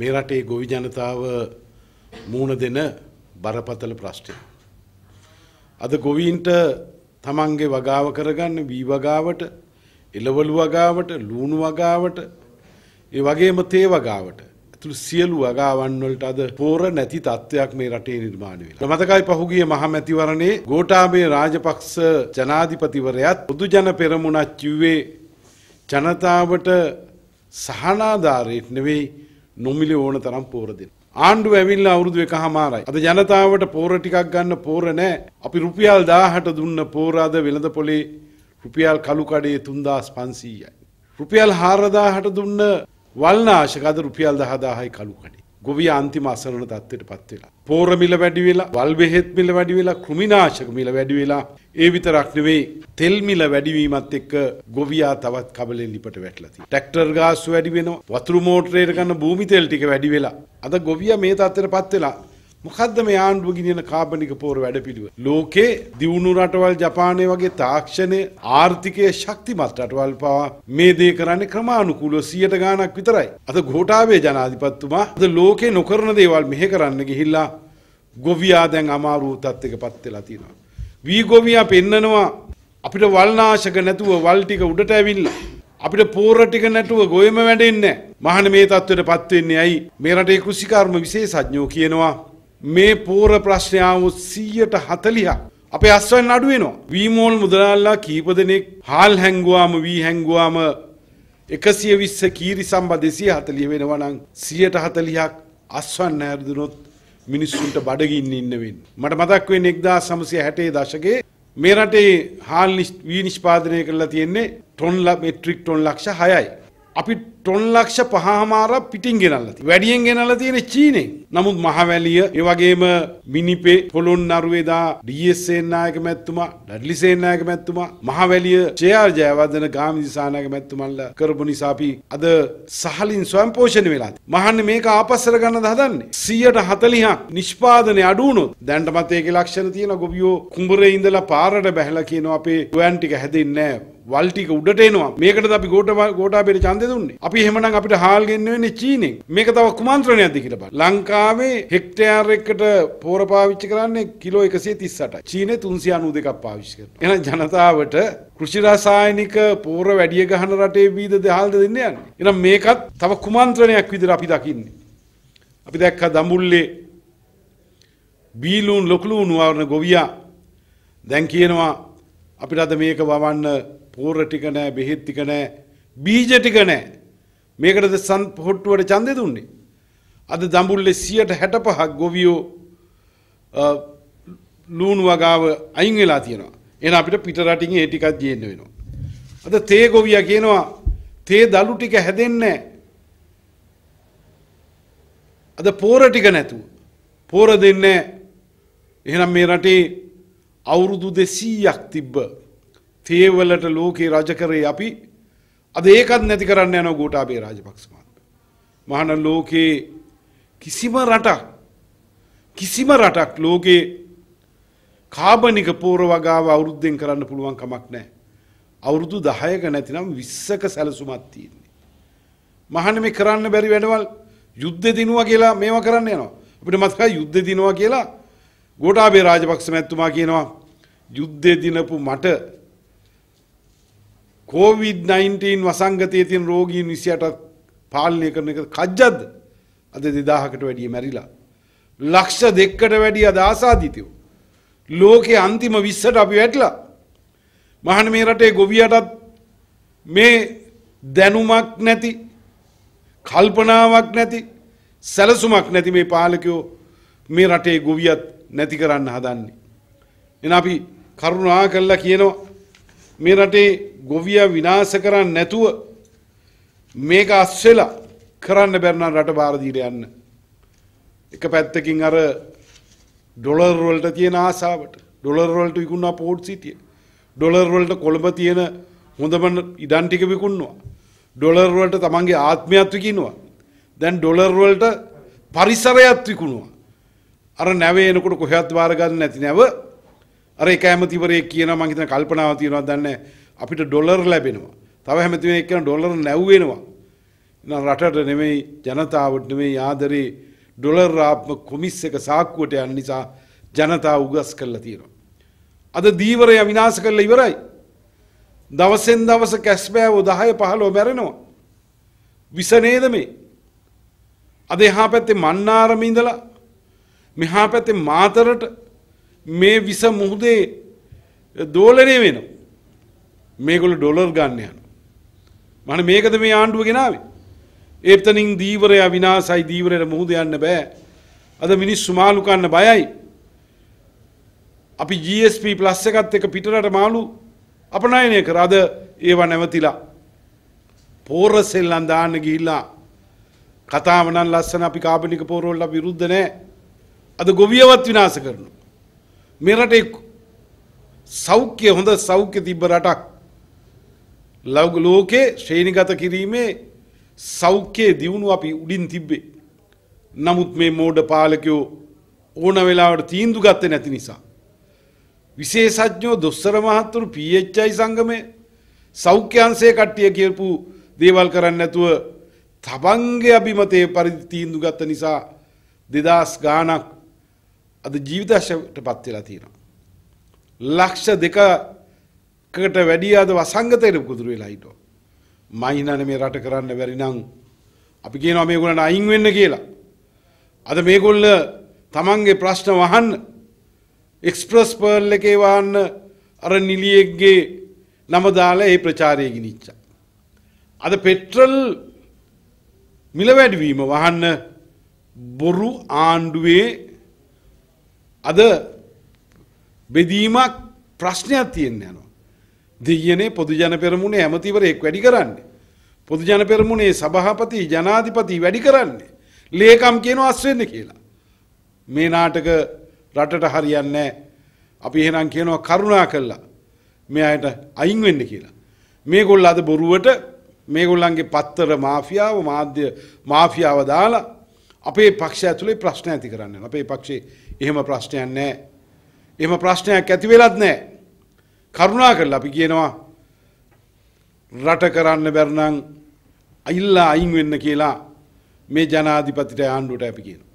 මේ රටේ ගොවි ජනතාව මූණ දෙන බරපතල ප්‍රශ්නය. අද ගොවීන්ට තමන්ගේ වගාව කරගන්න වී වගාවට එළවලු වගාවට ලූුණු වගාවට ඒ වගේම තේ වගාවට ඇතුළු සියලු වගාවන්වලට අද පෝර නැති තත්ත්වයක් මේ රටේ නිර්මාණය වෙලා. මතකයි පහුගිය මහමැතිවරණේ ගෝඨාභය රාජපක්ෂ ජනාධිපතිවරයාත් පොදු ජන පෙරමුණක් කිව්වේ ජනතාවට සහනාධාරයට නෙවෙයි නොමිලි ඕන තරම් පෝරදින. ආණ්ඩුව ඇවිල්ලා අවුරුදු එක හමාරයි. අද ජනතාවට පෝර ටිකක් ගන්න පෝර නෑ. අපි රුපියල් 1000ට දුන්න පෝර අද වෙළඳ පොලේ රුපියල් කළු කඩේ 3500යි. රුපියල් 4000ට දුන්න වල්නාශක අද රුපියල් 10000යි කළු කඩේ. ගොවිය අන්තිම අසරණ තත්ත්වයට පත් වෙලා. පෝර මිල වැඩි වෙලා, වල් බෙහෙත් මිල වැඩි වෙලා, කෘමිනාශක මිල වැඩි වෙලා, ඒ විතරක් නෙවෙයි තෙල් මිල වැඩිවීමත් එක්ක ගොවියා තවත් කබලෙන් ලිපට වැටලා තියෙනවා. ට්‍රැක්ටර් ගාස්තු වැඩි වෙනවා. වතුරු මෝටරේට ගන්න භූමි තෙල් ටික වැඩි වෙලා. අද ගොවියා මේ තත්ත්වයට පත් වෙලා මොකද්ද මේ ආණ්ඩුව ගෙනියන කාබනික පෝර වැඩපිළිවෙල? ලෝකේ දියුණු රටවල් ජපානය වගේ තාක්ෂණය ආර්ථිකයේ ශක්තිමත් රටවල් පවා මේ දේ කරන්නේ ක්‍රමානුකූලව 100ට ගාණක් විතරයි. අද ගෝඨාභය ජනාධිපතිතුමා අද ලෝකේ නොකරන දේවල් මෙහෙ කරන්න ගිහිල්ලා ගොවියා දැන් අමාරු තත්ත්වයකපත් වෙලා තියෙනවා. වී ගොවියා පෙන්නනවා අපිට වල්නාශක නැතුව වල් ටික උඩට ඇවිල්ලා අපිට පෝර ටික නැතුව ගොයම වැඩෙන්නේ නැහැ. මහණ මේ தത്വෙටපත් වෙන්නේ ඇයි? මේ රටේ කෘෂිකර්ම විශේෂඥයෝ කියනවා මේ පූර ප්‍රශ්නාවත් සීයට හතලිහා. අපේ අස්වැන් අඩුවෙනවා. වීමෝල් මුදලාල්ලා කීප දෙනෙක් හාල් හැංගුවාම වී හැංගුවාම එකසිය විස්ස කීරි සම්බ දෙසිය හතලිය වෙනවනං සියට හතලිහක් අස්වන් නැරදුනොත් මිනිස්සුන්ට බඩගින්න ඉන්නවෙන්. මට මතක් වෙන එක්දා සමසය හැටේ දශකගේ මේ රටේ හාල් වී නිෂ්පාදනය කරලා තියෙන්නේ ටොන්ල මෙට්‍රික් ටොන් ලක්ෂ හයයි. අපි ටොන් ලක්ෂ පහහමාර පිටින් ගෙනල්ල වැඩියෙන් ගෙනල තියෙන චීනෙන් නමුත් මහවැලිය ඒවගේම මිනිපේ පොළොන් නරුවේදා ඩියස්සේනායක මැත්තුමා ඩඩ්ලිසේනායක මැත්තුමා මහවැලිය ජයාර් ජයවර්ධන ගාමිදිසානායක මැත්තුමල්ල කරපු නිසා අපි අද සහලින් ස්වයං පෝෂණය වෙලා මහන්න මේක ආපස්සර ගන්න හදන්නේ 140ක් නිෂ්පාදනය අඩු වුණොත් දැන්ටමත් ඒකේ ලක්ෂණ තියෙන ගොවියෝ කුඹුරේ ඉඳලා පාරට බැහැලා කියනවා අපේ ගොයන් ටික හැදෙන්නේ නැහැ වල්ටික උඩට එනවා මේකට අපි ගෝට ගෝටාබේට ඡන්දය දුන්නේ අපි එහෙමනම් අපිට හාල් ගෙන්න වෙන්නේ චීනෙන් මේක තව කුමන්ත්‍රණයක්ද කියලා බලන්න ලංකාවේ හෙක්ටයාර් එකකට පෝර පාවිච්චි කරන්නේ කිලෝ 138යි චීනේ 392ක් පාවිච්චි කරනවා එහෙනම් ජනතාවට කෘෂි රසායනික පෝර වැඩි ගහන රටේ වීද දහල්ද දෙන්න යන්නේ එහෙනම් මේකත් තව කුමන්ත්‍රණයක් විදිහට අපි දකින්නේ අපි දැක්කා දඹුල්ලේ බීලුන් ලොකුලුන් වවන ගොවියා දැන් කියනවා අපිට අද මේක වවන්න පූර්ර ටික නෑ බෙහෙත් ටික නෑ බීජ ටික නෑ මේකටද සන් හොට්ටුවට ඡන්දෙ දුන්නේ අද දඹුල්ලේ 165ක් ගොවියෝ ලූණු වගාව අයින් වෙලා තියෙනවා එහෙනම් අපිට පිට රටින් ඒ ටිකක් ජීෙන්න වෙනවා අද තේ ගොවියා කියනවා තේ දලු ටික හැදෙන්නේ අද පෝර ටික නැතුව පෝර දෙන්නේ එහෙනම් මේ රටේ අවුරුදු 200ක් තිබ්බා තේවලට ලෝකේ රජ කරේ අපි අද ඒකත් නැති කරන්න යනවා ගෝඨාභය රාජපක්ෂ මහත්මයා. මහාන ලෝකේ කිසිම රටක් කිසිම රටක් ලෝකේ කාබනික පෝර වගාව අවුරුද්දෙන් කරන්න පුළුවන් කමක් නැහැ. අවුරුදු 10ක නැතිනම් 20ක සැලසුමක් තියෙන්නේ. මහාන මේ කරන්න බැරි වැඩවල් යුද්ධ දිනුවා කියලා මේවා කරන්න යනවා. අපිට මතකයි යුද්ධ දිනුවා කියලා ගෝඨාභය රාජපක්ෂ මහත්මයා කියනවා යුද්ධ දිනපු මට කෝවිD-19 වසංගතයේ තියෙන රෝගීන් 28ක් පාලනය කරන එක කජ්ජද්ද? අද 2000කට වැඩිය මැරිලා. ලක්ෂ දෙකකට වැඩිය දාසාදිතයෝ. ලෝකේ අන්තිම 20ට අපි වැටලා. මහන මේ රටේ ගොවියටත් මේ දැනුමක් නැති කල්පනාවක් නැති සැලසුමක් නැති මේ පාලකයෝ මේ රටේ ගොවියත් නැති කරන්න හදන්නේ. එන අපි කරුණා කළා කියනවා මේ රටේ ගොවිය විනාශ කරන්න නැතුව මේක අස්සෙලා කරන්න බැරනම් රට බාරදීට යන්න. එක පැත්තකින් අර ඩොලර්වලට තියෙන ආසාාවට ඩොලර්වලට විකුණා පෝට් සිටිය. ඩොලර්වලට කොළඹ තියෙන හොඳමන්න ඉඩන්ටික විකුණවා. ඩොලර්වලට තමන්ගේ ආත්මයත් විකිනවා. දැන් ඩොලර්වලට පරිසරයත් විකුණවා. අර නැවේ එනකොට කොහත් වාරගන්න නැති නැව අර එක ඇමතිවරයෙක් කියනවා මං හිතන කල්පනාව තියෙනවා දන්නේ අපිට ඩොලර් ලැබෙනවා. තව හැමතිවරයෙක් කියන ඩොලර් නැව් වෙනවා. එහෙනම් රටට නෙමෙයි ජනතාවට නෙමෙයි ආදරේ ඩොලර් ආත්ම කොමිස් එක සාක්කුවට යන නිසා ජනතාව උගස් කරලා තියෙනවා. අද දීවරය විනාශ කරලා ඉවරයි. දවසෙන් දවස කැස්බෑවෝ 10 15 මැරෙනවා. විස නේද මේ? අද එහා පැත්තේ මන්නාරම ඉඳලා මෙහා පැත්තේ මාතරට මේ විස මුහුදේ දෝලනය වෙනවා. මේගොල ඩොලර් ගන්න යන. මන මේකද මේ ආණ්ඩුව ගෙනාවේ. ඒතනින් දීවරය විනාසයි දීවරයට මුහුද යන්න බෑ. අද මිනිස් සුමාලුකන්න බයයි. අපි GSP ප්ලස් එකත් එක පිටරට මාලු අපනයනය කර අද ඒව නැවතිලා. පෝර සෙල්ලන් දාන්න ගිහිල්ලා කතාවනන් ලස්සන අපි කාපලික පෝරොල්ල විරුද්ධ නෑ. අද ගොවියවත් විනාස කරනවා. මේ රටේ සෞඛ්‍ය හොඳ සෞඛ්‍ය තිබ්බ රටක් ලෞග ලෝකේ ශ්‍රේණිගත කිරීමේ සෞඛ්‍යයේ දියුණුව අපි උඩින් තිබ්බේ. නමුත් මේ මෝඩ පාලකයෝ ඕන වෙලාවට තීන්දු ගත්තේ නැති නිසා. විශේෂඥෝ දොස්සර මහත්තුරු PHI සංගමේ සෞඛ්‍යංශයේ කට්ටිය කියපු දේවල් කරන්නේ නැතුව තබන්ගේ අභිමතයේ පරිදි තීන්දු ගත්ත නිසා 2000 ගාණක් අද ජීවිතශයටපත් වෙලා තියෙනවා. ලක්ෂ දෙකකට වැඩිය අද වසංගතයට පුදුරු වෙලා හිටෝ. මයින්නනේ මේ රට කරන්න බැරි නම් අපි කියනවා මේගොල්ලන්ට අයින් වෙන්න කියලා. අද මේගොල්ල තමන්ගේ ප්‍රශ්න වහන්න එක්ස්ප්‍රස් පර්ල් එකේ වහන්න අර නිලියෙක්ගේ නම දාලා ඒ ප්‍රචාරය ගිනිච්චා. අද පෙට්‍රල් මිල වැඩිවීම වහන්න බොරු ආණ්ඩුවේ අද බෙදීමක් ප්‍රශ්නයක් තියෙන්න යනවා. දෙයනේ පොදු ජන පෙරමුණේ ඇමතිවරයෙක් වැඩි කරන්නේ. පොදු ජන පෙරමුණේ සභාපති ජනාධිපති වැඩි කරන්නේ. ලේකම් කියනවා අස්වෙන්න කියලා. මේ නාටක රටට හරියන්නේ අපි එහෙනම් කියනවා කරුණා කළා. මෙයාට අයින් වෙන්න කියලා. මේගොල්ල අද බොරුවට මේගොල්ලන්ගේ පත්තර මාෆියාව මාධ්‍ය මාෆියාව දාලා අපේ පක්ෂය ඇතුලේ ප්‍රශ්න ඇති කරන්න අපේ පක්ෂේ එහෙම ප්‍රශ්නයක් නැහැ. එහෙම ප්‍රශ්නයක් ඇති වෙලත් නැහැ. කරුණා කරලා අපි කියනවා රට කරන්න බැරනම් අයිල්ලා අයින් වෙන්න කියලා මේ ජනාධිපතිට ආණ්ඩුවට අපි කියනවා.